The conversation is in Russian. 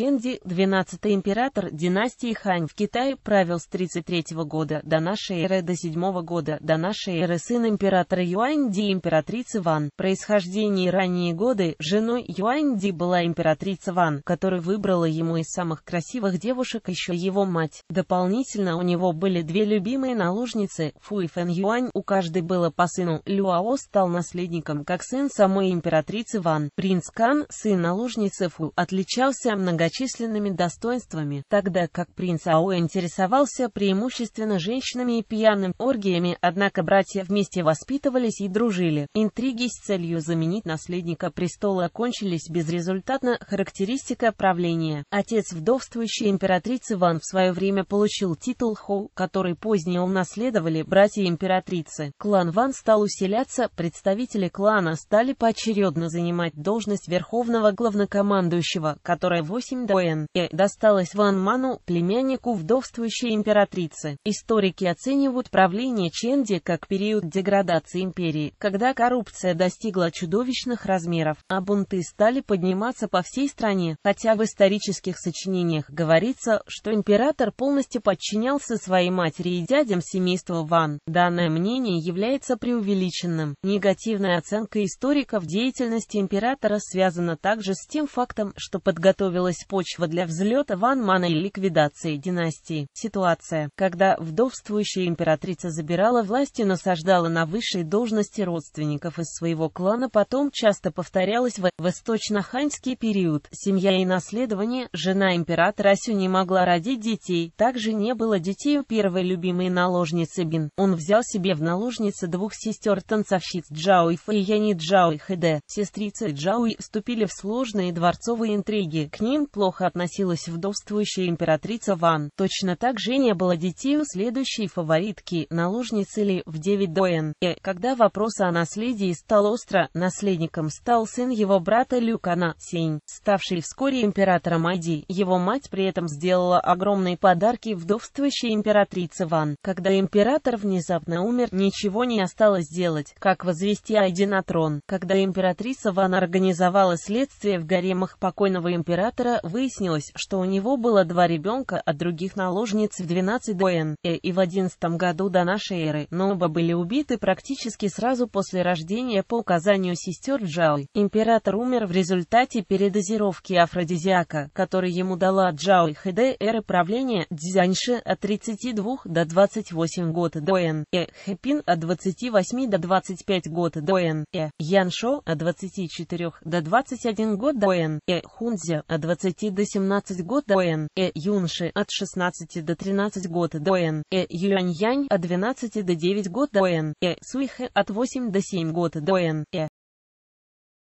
Ченди, 12-й император династии Хань в Китае, правил с 33 года до нашей эры до 7 года до нашей эры сын императора Юань Ди императрицы Ван. Происхождение и ранние годы, женой Юань Ди была императрица Ван, которая выбрала ему из самых красивых девушек еще его мать. Дополнительно у него были две любимые наложницы, Фу и Фэн Юань, у каждой было по сыну. Люао стал наследником, как сын самой императрицы Ван. Принц Кан, сын наложницы Фу, отличался многочисленными многочисленными достоинствами, тогда как принц Ао интересовался преимущественно женщинами и пьяными оргиями, однако братья вместе воспитывались и дружили. Интриги с целью заменить наследника престола кончились безрезультатно, характеристика правления. Отец вдовствующей императрицы Ван в свое время получил титул Хоу, который позднее унаследовали братья императрицы. Клан Ван стал усиляться, представители клана стали поочередно занимать должность верховного главнокомандующего, которая 8 Симдоэн, и досталось Ван Ману, племяннику вдовствующей императрицы. Историки оценивают правление Ченди как период деградации империи, когда коррупция достигла чудовищных размеров, а бунты стали подниматься по всей стране, хотя в исторических сочинениях говорится, что император полностью подчинялся своей матери и дядям семейства Ван. Данное мнение является преувеличенным. Негативная оценка историков деятельности императора связана также с тем фактом, что подготовилась появилась почва для взлета Ванмана и ликвидации династии. Ситуация, когда вдовствующая императрица забирала власть и насаждала на высшие должности родственников из своего клана, потом часто повторялась в восточно-ханьский период. Семья и наследование, жена императора Асю не могла родить детей, также не было детей у первой любимой наложницы Бин. Он взял себе в наложницы двух сестер-танцовщиц Джао и Фэйяни Джао и Хэде. Сестрицы Джао и вступили в сложные дворцовые интриги. К ним плохо относилась вдовствующая императрица Ван. Точно так же не было детей у следующей фаворитки, наложницы Ли, в 9 до И, когда вопрос о наследии стал остро, наследником стал сын его брата Люкана, Сень, ставший вскоре императором Айди. Его мать при этом сделала огромные подарки вдовствующей императрице Ван. Когда император внезапно умер, ничего не осталось делать, как возвести Айди на трон. Когда императрица Ван организовала следствие в гаремах покойного императора, выяснилось, что у него было два ребенка от а других наложниц в 12 до Н. Э и в 11 году до нашей эры, но оба были убиты практически сразу после рождения по указанию сестер Джао. Император умер в результате передозировки афродизиака, который ему дала Джао Хэдэ эры правления Дзяньши от 32 до 28 год до Н. Э Хэпин от 28 до 25 год до Н. Э Яншо от 24 до 21 год до Н. Э Хунзя от 20 10 до 17 год Доэн, Э юнши от 16 до 13 год Доэн, Э юань-янь от 12 до 9 год Доэн, Э суйхэ от 8 до 7 год Доэн, Э